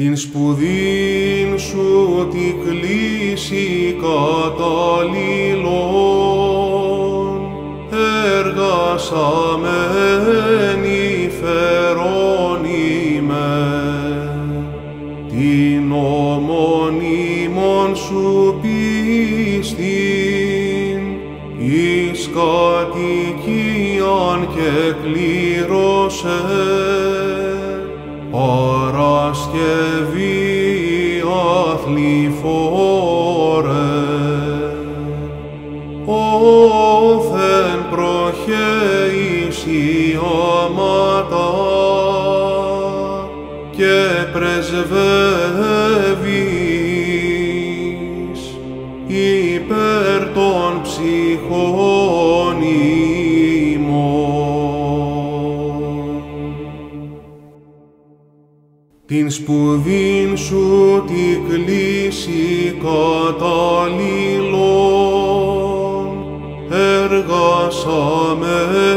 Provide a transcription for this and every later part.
την σπουδήν σου τη κλίση καταλήλων εργασαμένη αμένη φερώνημε την ομονίμων σου πίστην εις κατοικίαν και κλήρωσεν Παρασκευή αθληφόρε, όθεν προχέης και πρεσβεύει Την σπουδήν σου τη κλίση καταλήλων εργάσαμε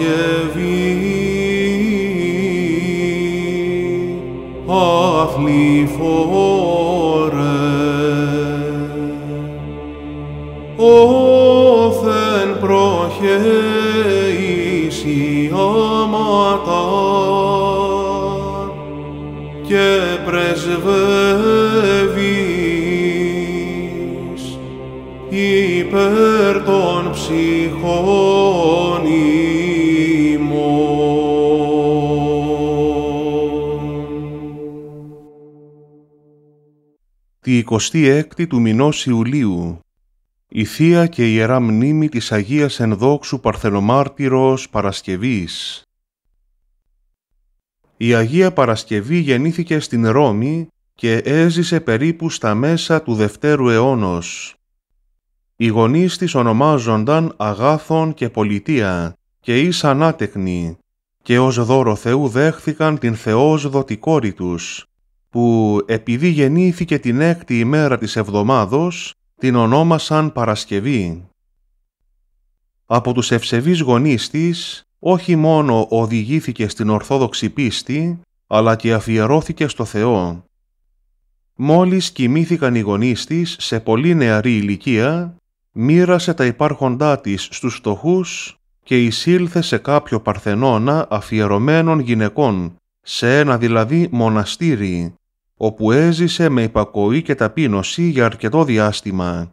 Παρασκευή άθλη φορέ όθεν προχέησι Αματα και πρεσβεύεις υπέρ των ψυχών 26η του μηνός Ιουλίου, η Θεία και η Ιερά Μνήμη της Αγίας Ενδόξου Παρθενομάρτυρος Παρασκευής. Η Αγία Παρασκευή γεννήθηκε στην Ρώμη και έζησε περίπου στα μέσα του Δευτέρου αιώνος. Οι γονείς της ονομάζονταν Αγάθων και Πολιτεία και ήσαν άτεκνοι και ως δώρο Θεού δέχθηκαν την Θεός κόρη τους που επειδή γεννήθηκε την έκτη ημέρα της εβδομάδος, την ονόμασαν Παρασκευή. Από τους ευσεβείς γονείς της, όχι μόνο οδηγήθηκε στην Ορθόδοξη πίστη, αλλά και αφιερώθηκε στο Θεό. Μόλις κοιμήθηκαν οι γονείς της σε πολύ νεαρή ηλικία, μοίρασε τα υπάρχοντά της στους φτωχούς και εισήλθε σε κάποιο παρθενώνα αφιερωμένων γυναικών, σε ένα δηλαδή μοναστήρι, όπου έζησε με υπακοή και ταπείνωση για αρκετό διάστημα.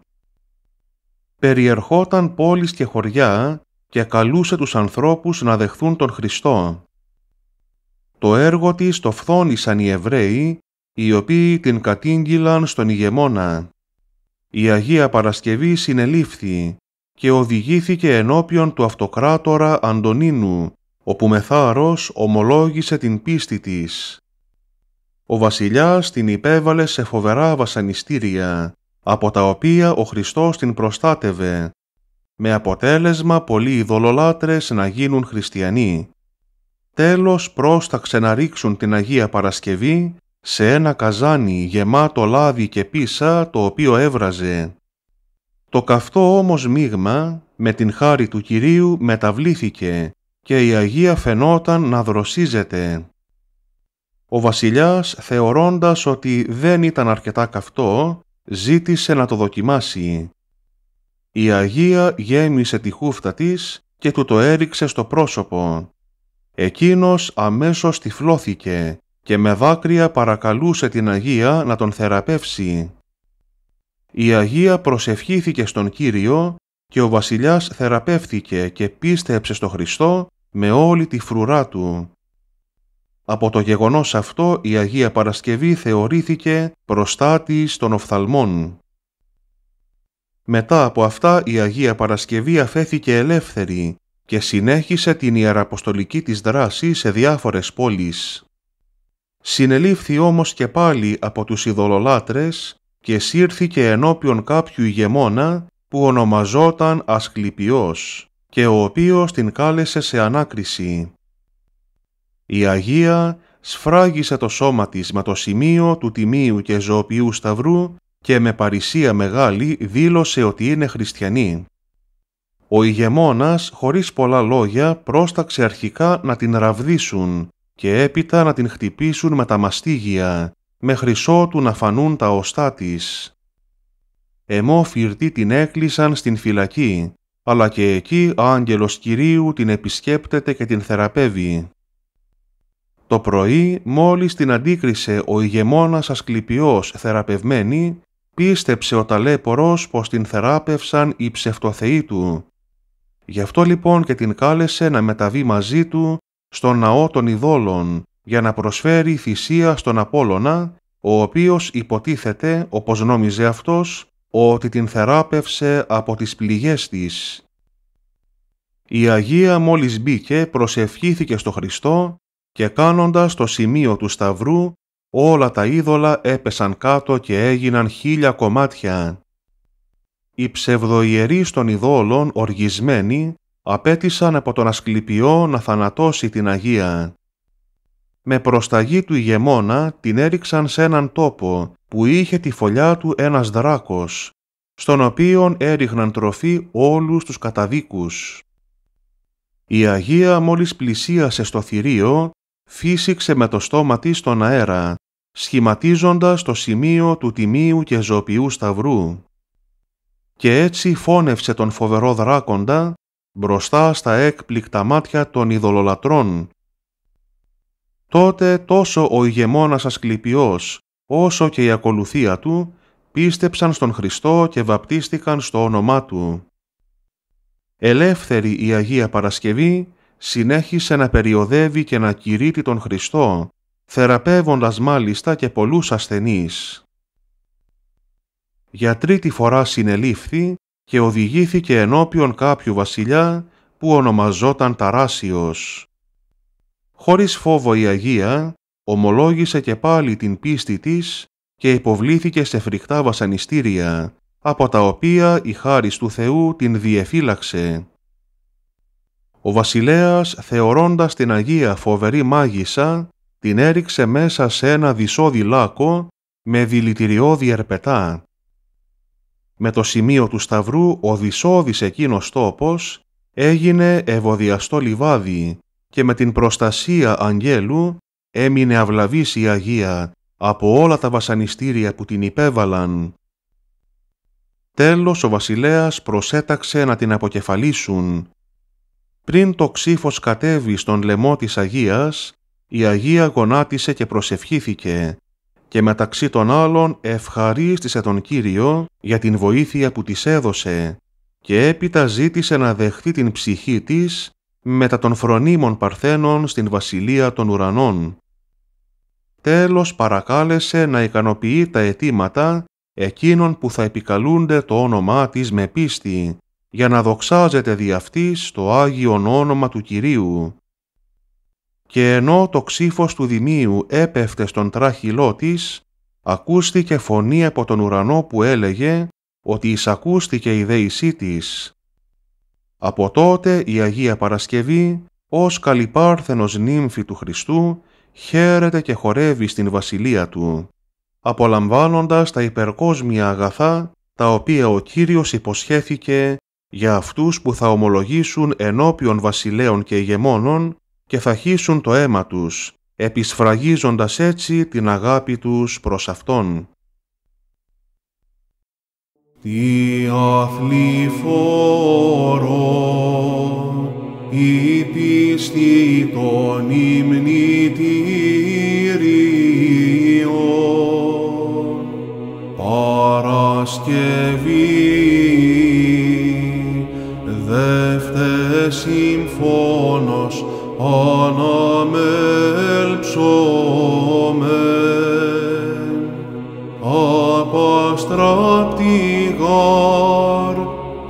Περιερχόταν πόλεις και χωριά και καλούσε τους ανθρώπους να δεχθούν τον Χριστό. Το έργο της το φθόνησαν οι Εβραίοι, οι οποίοι την κατήγγυλαν στον ηγεμόνα. Η Αγία Παρασκευή συνελήφθη και οδηγήθηκε ενώπιον του αυτοκράτορα Αντωνίνου, όπου με ομολόγησε την πίστη της ο βασιλιάς την υπέβαλε σε φοβερά βασανιστήρια, από τα οποία ο Χριστός την προστάτευε, με αποτέλεσμα πολλοί ειδωλολάτρες να γίνουν χριστιανοί. Τέλος πρόσταξε να ρίξουν την Αγία Παρασκευή σε ένα καζάνι γεμάτο λάδι και πίσα το οποίο έβραζε. Το καυτό όμως μείγμα με την χάρη του Κυρίου μεταβλήθηκε και η Αγία φαινόταν να δροσίζεται. Ο βασιλιάς, θεωρώντας ότι δεν ήταν αρκετά καυτό, ζήτησε να το δοκιμάσει. Η Αγία γέμισε τη χούφτα της και του το έριξε στο πρόσωπο. Εκείνος αμέσως τυφλώθηκε και με δάκρυα παρακαλούσε την Αγία να τον θεραπεύσει. Η Αγία προσευχήθηκε στον Κύριο και ο βασιλιάς θεραπεύθηκε και πίστεψε στον Χριστό με όλη τη φρουρά του. Από το γεγονός αυτό η Αγία Παρασκευή θεωρήθηκε προστάτης των οφθαλμών. Μετά από αυτά η Αγία Παρασκευή αφέθηκε ελεύθερη και συνέχισε την ιεραποστολική της δράση σε διάφορες πόλεις. Συνελήφθη όμως και πάλι από τους ειδωλολάτρες και σύρθηκε ενώπιον κάποιου ηγεμόνα που ονομαζόταν Ασκληπιός και ο οποίος την κάλεσε σε ανάκριση. Η Αγία σφράγισε το σώμα της με το σημείο του Τιμίου και Ζωοποιού Σταυρού και με παρησία μεγάλη δήλωσε ότι είναι χριστιανή. Ο ηγεμόνας, χωρίς πολλά λόγια, πρόσταξε αρχικά να την ραβδίσουν και έπειτα να την χτυπήσουν με τα μαστίγια, με χρυσό του να φανούν τα οστά της. Εμώ φυρτή την έκλεισαν στην φυλακή, αλλά και εκεί άγγελος Κυρίου την επισκέπτεται και την θεραπεύει. Το πρωί, μόλις την αντίκρισε ο ηγεμόνας Ασκληπιός θεραπευμένη, πίστεψε ο ταλέπορος πως την θεράπευσαν οι ψευτοθεοί του. Γι' αυτό λοιπόν και την κάλεσε να μεταβεί μαζί του στον ναό των ειδόλων, για να προσφέρει θυσία στον Απόλλωνα, ο οποίος υποτίθεται, όπως νόμιζε αυτός, ότι την θεράπευσε από τις πληγές της. Η Αγία μόλις μπήκε προσευχήθηκε στο Χριστό και κάνοντας το σημείο του σταυρού, όλα τα είδωλα έπεσαν κάτω και έγιναν χίλια κομμάτια. Οι ψευδοϊερείς των ειδόλων, οργισμένοι, απέτησαν από τον Ασκληπιό να θανατώσει την Αγία. Με προσταγή του ηγεμόνα την έριξαν σε έναν τόπο που είχε τη φωλιά του ένας δράκος, στον οποίον έριχναν τροφή όλους τους καταδίκους. Η Αγία μόλις πλησίασε στο θηρίο, φύσηξε με το στόμα της στον αέρα, σχηματίζοντας το σημείο του τιμίου και ζωπιού σταυρού. Και έτσι φώνευσε τον φοβερό δράκοντα μπροστά στα έκπληκτα μάτια των ειδωλολατρών. Τότε τόσο ο ηγεμόνας Ασκληπιός όσο και η ακολουθία του πίστεψαν στον Χριστό και βαπτίστηκαν στο όνομά του. Ελεύθερη η Αγία Παρασκευή συνέχισε να περιοδεύει και να κηρύττει τον Χριστό, θεραπεύοντας μάλιστα και πολλούς ασθενείς. Για τρίτη φορά συνελήφθη και οδηγήθηκε ενώπιον κάποιου βασιλιά που ονομαζόταν Ταράσιος. Χωρίς φόβο η Αγία ομολόγησε και πάλι την πίστη της και υποβλήθηκε σε φρικτά βασανιστήρια, από τα οποία η χάρις του Θεού την διεφύλαξε. Ο βασιλέας, θεωρώντας την Αγία φοβερή μάγισσα, την έριξε μέσα σε ένα δυσόδι λάκκο με δηλητηριώδη ερπετά. Με το σημείο του σταυρού ο δυσόδης εκείνος τόπος έγινε ευωδιαστό λιβάδι και με την προστασία αγγέλου έμεινε αυλαβής η Αγία από όλα τα βασανιστήρια που την υπέβαλαν. Τέλος ο βασιλέας προσέταξε να την αποκεφαλίσουν πριν το ξύφος κατέβει στον λαιμό της Αγίας, η Αγία γονάτισε και προσευχήθηκε και μεταξύ των άλλων ευχαρίστησε τον Κύριο για την βοήθεια που της έδωσε και έπειτα ζήτησε να δεχθεί την ψυχή της μετά των φρονίμων παρθένων στην βασιλεία των ουρανών. Τέλος παρακάλεσε να ικανοποιεί τα αιτήματα εκείνων που θα επικαλούνται το όνομά της με πίστη για να δοξάζεται δι' αυτής το Άγιον όνομα του Κυρίου. Και ενώ το ξύφος του Δημίου έπεφτε στον τράχυλό της, ακούστηκε φωνή από τον ουρανό που έλεγε ότι εισακούστηκε η δέησή της. Από τότε η Αγία Παρασκευή, ως καλυπάρθενος νύμφη του Χριστού, χαίρεται και χορεύει στην βασιλεία του, απολαμβάνοντας τα υπερκόσμια αγαθά, τα οποία ο Κύριος υποσχέθηκε για αυτούς που θα ομολογήσουν ενώπιον βασιλέων και ηγεμόνων και θα χύσουν το αίμα τους, επισφραγίζοντας έτσι την αγάπη τους προς Αυτόν. Τι αθληφόρο η πίστη των ημνητήριων, Παρασκευή συμφώνος αναμέλψομεν. Απαστράπτη γάρ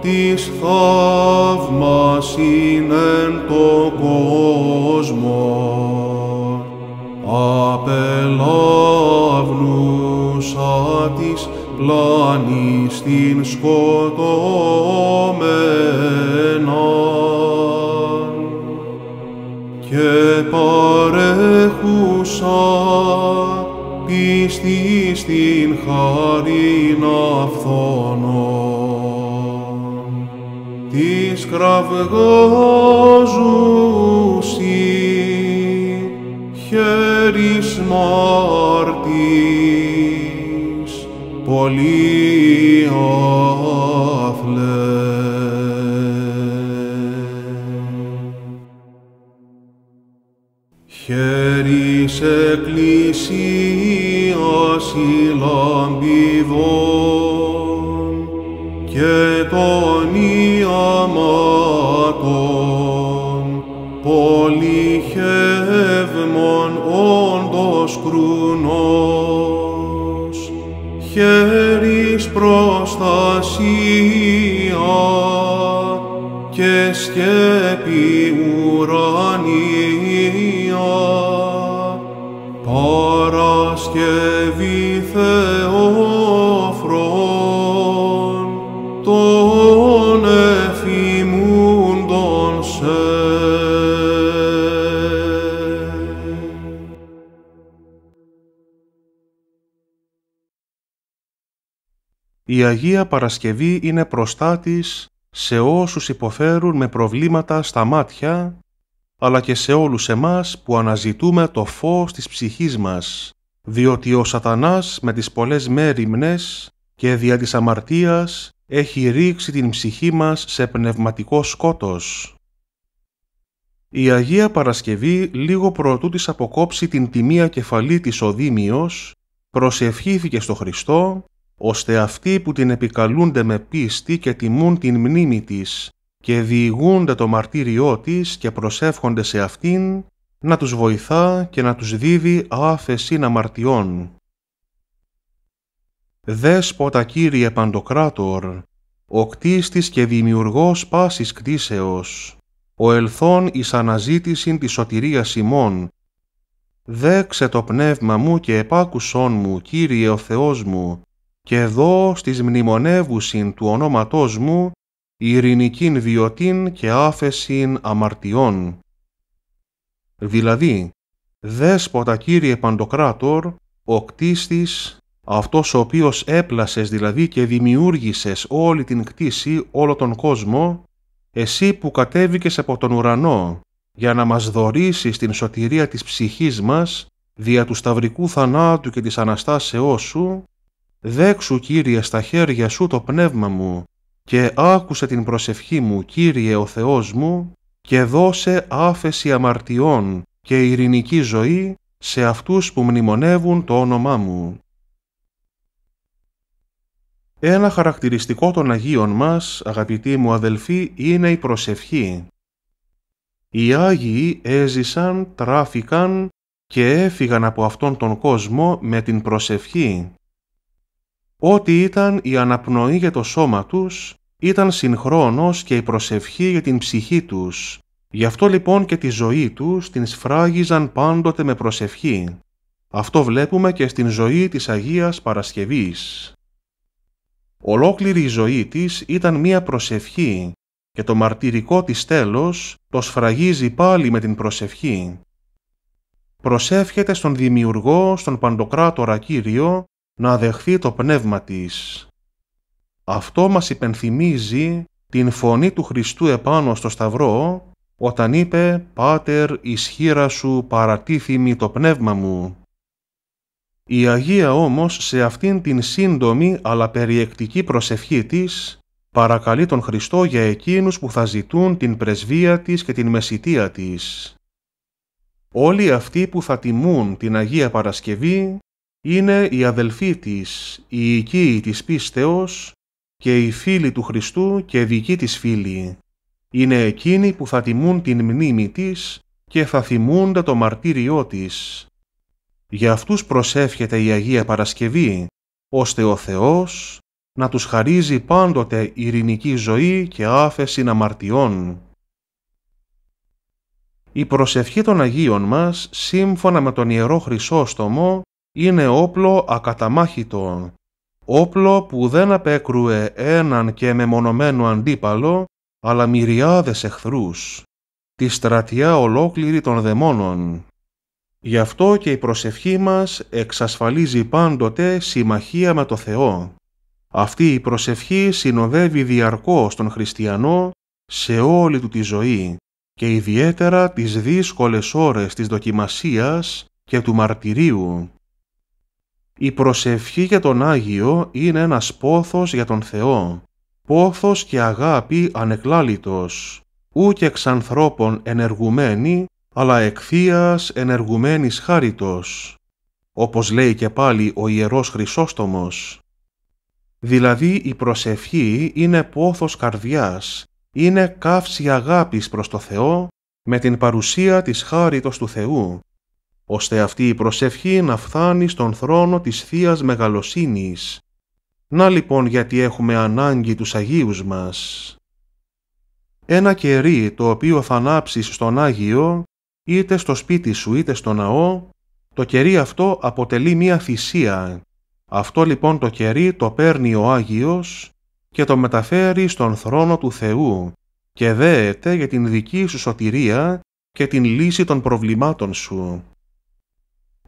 της θαύμασιν εν το κόσμο. απελαύνουσα της πλάνης την σκοτώμεν. και παρέχουσα πίστη στην χάριν αυθονών της κραυγάζουσι χέρις μάρτης πολύ συλλαμπιβών και των ιαμάτων πολυχεύμων όντως κρουνός χέρις προστασίας και σχέδιο η Αγία Παρασκευή είναι προστάτης σε όσους υποφέρουν με προβλήματα στα μάτια, αλλά και σε όλους εμάς που αναζητούμε το φως της ψυχής μας, διότι ο σατανάς με τις πολλές μέρημνες και δια της αμαρτίας έχει ρίξει την ψυχή μας σε πνευματικό σκότος. Η Αγία Παρασκευή λίγο προτού της αποκόψει την τιμία κεφαλή της Οδύμιος, προσευχήθηκε στο Χριστό ώστε αυτοί που την επικαλούνται με πίστη και τιμούν την μνήμη της και διηγούνται το μαρτύριό της και προσεύχονται σε αυτήν, να τους βοηθά και να τους δίδει άφεση να μαρτιών. Δέσποτα Κύριε Παντοκράτορ, ο κτίστης και δημιουργός πάσης κτίσεως, ο ελθόν εις αναζήτησιν τη σωτηρία ημών, δέξε το πνεύμα μου και επάκουσόν μου, Κύριε ο Θεός μου, και εδώ στις μνημονεύουσιν του ονόματός μου ειρηνικήν βιωτήν και άφεσιν αμαρτιών. Δηλαδή, δέσποτα Κύριε Παντοκράτορ, ο κτίστης, αυτός ο οποίος έπλασες δηλαδή και δημιούργησες όλη την κτήση, όλο τον κόσμο, εσύ που κατέβηκες από τον ουρανό για να μας δωρήσεις την σωτηρία της ψυχής μας δια του σταυρικού θανάτου και της Αναστάσεώς σου, Δέξου, Κύριε, στα χέρια Σου το πνεύμα μου και άκουσε την προσευχή μου, Κύριε ο Θεός μου, και δώσε άφεση αμαρτιών και ειρηνική ζωή σε αυτούς που μνημονεύουν το όνομά μου. Ένα χαρακτηριστικό των Αγίων μας, αγαπητοί μου αδελφοί, είναι η προσευχή. Οι Άγιοι έζησαν, τράφηκαν και έφυγαν από αυτόν τον κόσμο με την προσευχή Ό,τι ήταν η αναπνοή για το σώμα τους ήταν συγχρόνως και η προσευχή για την ψυχή τους. Γι' αυτό λοιπόν και τη ζωή τους την σφράγιζαν πάντοτε με προσευχή. Αυτό βλέπουμε και στην ζωή της Αγίας Παρασκευής. Ολόκληρη η ζωή της ήταν μία προσευχή και το μαρτυρικό της τέλος το σφραγίζει πάλι με την προσευχή. Προσεύχεται στον Δημιουργό, στον Παντοκράτορα Κύριο, να δεχθεί το πνεύμα της. Αυτό μας υπενθυμίζει την φωνή του Χριστού επάνω στο σταυρό όταν είπε «Πάτερ ισχύρα σου παρατήθημη το πνεύμα μου». Η Αγία όμως σε αυτήν την σύντομη αλλά περιεκτική προσευχή της παρακαλεί τον Χριστό για εκείνους που θα ζητούν την πρεσβεία της και την μεσητεία της. Όλοι αυτοί που θα τιμούν την Αγία Παρασκευή είναι οι αδελφοί της, οι οικοί της πίστεως και οι φίλοι του Χριστού και δικοί της φίλοι. Είναι εκείνοι που θα τιμούν την μνήμη της και θα θυμούνται το μαρτύριό της. Για αυτούς προσεύχεται η Αγία Παρασκευή, ώστε ο Θεός να τους χαρίζει πάντοτε ειρηνική ζωή και άφεση αμαρτιών. Η προσευχή των Αγίων μας, σύμφωνα με τον Ιερό Χρυσόστομο, είναι όπλο ακαταμάχητο, όπλο που δεν απέκρουε έναν και μεμονωμένο αντίπαλο, αλλά μυριάδες εχθρούς, τη στρατιά ολόκληρη των δαιμόνων. Γι' αυτό και η προσευχή μας εξασφαλίζει πάντοτε συμμαχία με το Θεό. Αυτή η προσευχή συνοδεύει διαρκώς τον χριστιανό σε όλη του τη ζωή και ιδιαίτερα τις δύσκολες ώρες της δοκιμασίας και του μαρτυρίου. Η προσευχή για τον Άγιο είναι ένας πόθος για τον Θεό, πόθος και αγάπη ανεκλάλητος, ούτε εξ ανθρώπων ενεργουμένη, αλλά εκθείας ενεργουμένης χάριτος, όπως λέει και πάλι ο Ιερός Χρυσόστομος. Δηλαδή η προσευχή είναι πόθος καρδιάς, είναι καύση αγάπης προς το Θεό με την παρουσία της χάριτος του Θεού, ώστε αυτή η προσευχή να φθάνει στον θρόνο της θείας Μεγαλοσύνης. Να λοιπόν γιατί έχουμε ανάγκη τους Αγίους μας. Ένα κερί το οποίο θα ανάψεις στον Άγιο, είτε στο σπίτι σου είτε στο ναό, το κερί αυτό αποτελεί μία θυσία. Αυτό λοιπόν το κερί το παίρνει ο Άγιος και το μεταφέρει στον θρόνο του Θεού και δέεται για την δική σου σωτηρία και την λύση των προβλημάτων σου.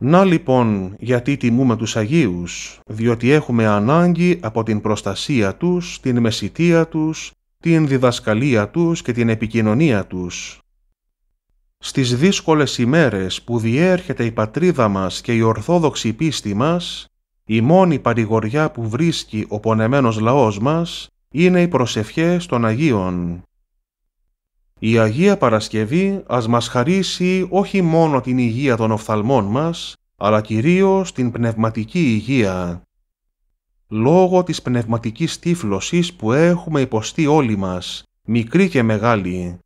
Να λοιπόν γιατί τιμούμε τους Αγίους, διότι έχουμε ανάγκη από την προστασία τους, την μεσητεία τους, την διδασκαλία τους και την επικοινωνία τους. Στις δύσκολες ημέρες που διέρχεται η πατρίδα μας και η ορθόδοξη πίστη μας, η μόνη παρηγοριά που βρίσκει ο πονεμένος λαός μας είναι οι προσευχές των Αγίων. Η Αγία Παρασκευή ας μας χαρίσει όχι μόνο την υγεία των οφθαλμών μας, αλλά κυρίως την πνευματική υγεία. Λόγω της πνευματικής τύφλωσης που έχουμε υποστεί όλοι μας, μικροί και μεγάλοι,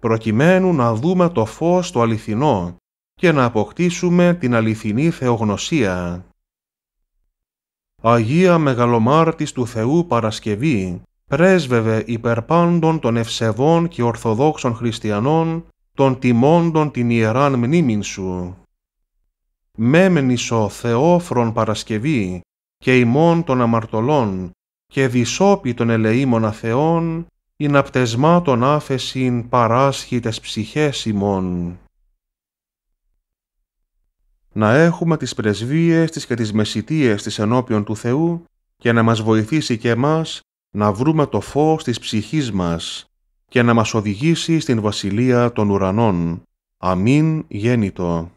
προκειμένου να δούμε το φως το αληθινό και να αποκτήσουμε την αληθινή θεογνωσία. Αγία Μεγαλομάρτης του Θεού Παρασκευή, πρέσβευε υπερπάντων των ευσεβών και ορθοδόξων χριστιανών, των τιμώντων την ιεράν μνήμην σου. Μέμνησο Θεόφρον Παρασκευή και ημών των αμαρτωλών και δυσόπι των ελεήμων αθεών, ειν απτεσμάτων άφεσιν παράσχητες ψυχές ημών. Να έχουμε τις πρεσβείες, τις και τις μεσητείες της ενώπιον του Θεού και να μας βοηθήσει και εμάς να βρούμε το φως της ψυχής μας και να μας οδηγήσει στην Βασιλεία των Ουρανών. Αμήν γέννητο.